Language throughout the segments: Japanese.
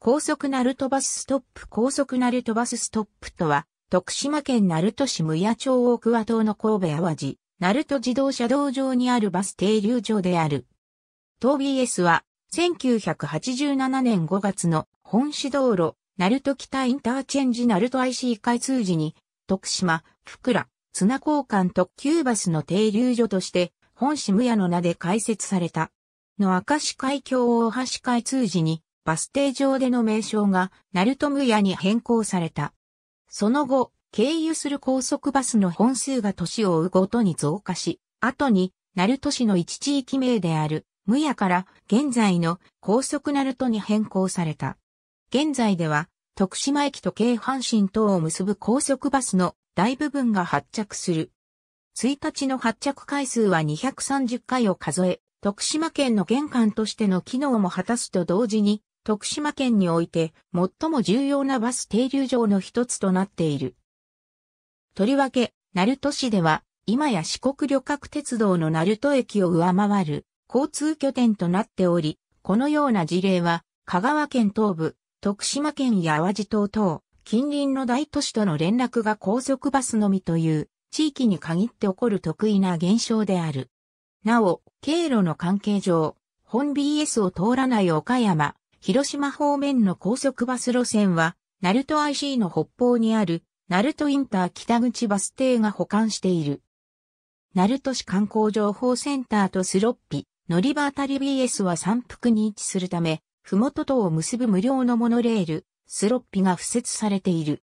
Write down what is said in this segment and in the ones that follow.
高速ナルトバスストップ高速ナルトバスストップとは、徳島県鳴門市無谷町大桑島の神戸淡路、鳴門自動車道上にあるバス停留場である。東 BS は、1987年5月の本市道路、鳴門北インターチェンジ鳴門 IC 開通時に、徳島、福良、綱交換特急バスの停留所として、本市無谷の名で開設された。の明石海峡大橋開通時に、バス停上での名称が、ナルトムヤに変更された。その後、経由する高速バスの本数が年を追うごとに増加し、後に、鳴門市の一地域名である、ムヤから現在の高速鳴門に変更された。現在では、徳島駅と京阪神等を結ぶ高速バスの大部分が発着する。1日の発着回数は230回を数え、徳島県の玄関としての機能も果たすと同時に、徳島県において最も重要なバス停留場の一つとなっている。とりわけ、鳴門市では、今や四国旅客鉄道の鳴門駅を上回る交通拠点となっており、このような事例は、香川県東部、徳島県や淡路島等、近隣の大都市との連絡が高速バスのみという地域に限って起こる得意な現象である。なお、経路の関係上、本 BS を通らない岡山、広島方面の高速バス路線は、ナルト IC の北方にある、ナルトインター北口バス停が保管している。ナルト市観光情報センターとスロッピ、乗り場あたり BS は山腹に位置するため、ふもととを結ぶ無料のモノレール、スロッピが付設されている。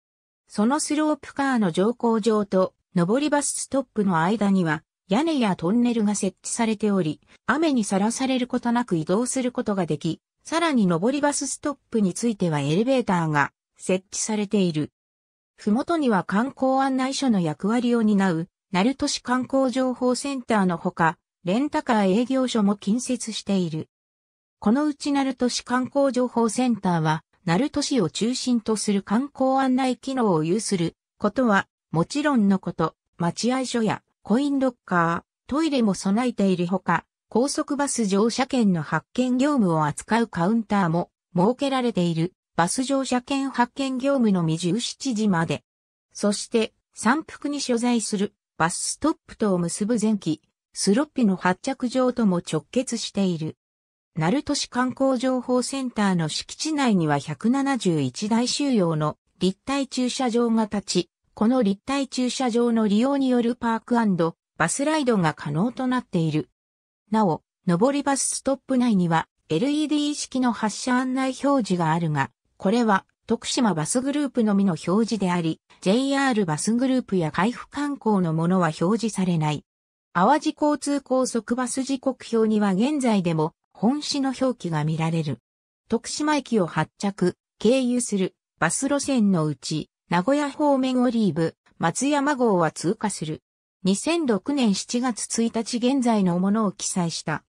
そのスロープカーの乗降場と上りバスストップの間には屋根やトンネルが設置されており、雨にさらされることなく移動することができ、さらに上りバスストップについてはエレベーターが設置されている。ふもとには観光案内所の役割を担う、鳴門市観光情報センターのほか、レンタカー営業所も近接している。このうち鳴門市観光情報センターは、鳴門市を中心とする観光案内機能を有することは、もちろんのこと、待合所やコインロッカー、トイレも備えているほか、高速バス乗車券の発券業務を扱うカウンターも設けられているバス乗車券発券業務のみ17時まで。そして山腹に所在するバスストップとを結ぶ前期、スロッピの発着場とも直結している。鳴門市観光情報センターの敷地内には171台収容の立体駐車場が立ち、この立体駐車場の利用によるパークバスライドが可能となっている。なお、上りバスストップ内には LED 式の発車案内表示があるが、これは徳島バスグループのみの表示であり、JR バスグループや海部観光のものは表示されない。淡路交通高速バス時刻表には現在でも本市の表記が見られる。徳島駅を発着、経由するバス路線のうち、名古屋方面オリーブ、松山号は通過する。2006年7月1日現在のものを記載した。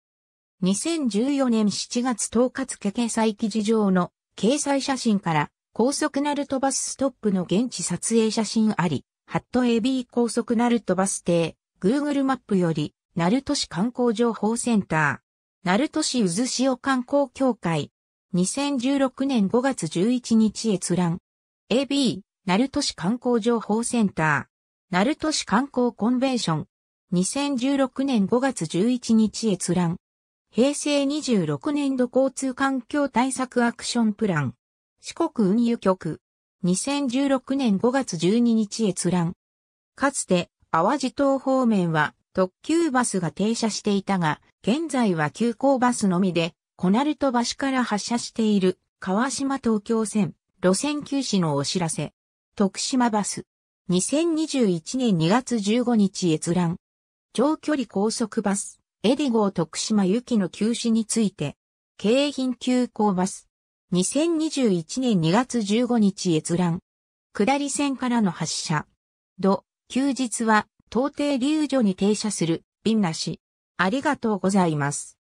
2014年7月10日付掲載記事上の掲載写真から高速ナルトバスストップの現地撮影写真あり、ハット AB 高速ナルトバス停、Google マップより、ナルト市観光情報センター、ナルト市渦潮観光協会、2016年5月11日閲覧、AB、ナルト市観光情報センター、鳴門市観光コンベンション。2016年5月11日閲覧。平成26年度交通環境対策アクションプラン。四国運輸局。2016年5月12日閲覧。かつて、淡路島方面は特急バスが停車していたが、現在は急行バスのみで、小鳴門橋から発車している川島東京線、路線休止のお知らせ。徳島バス。2021年2月15日閲覧。長距離高速バス、エディゴー徳島行きの休止について、京浜急行バス。2021年2月15日閲覧。下り線からの発車。土、休日は、到底流所に停車する、便なし。ありがとうございます。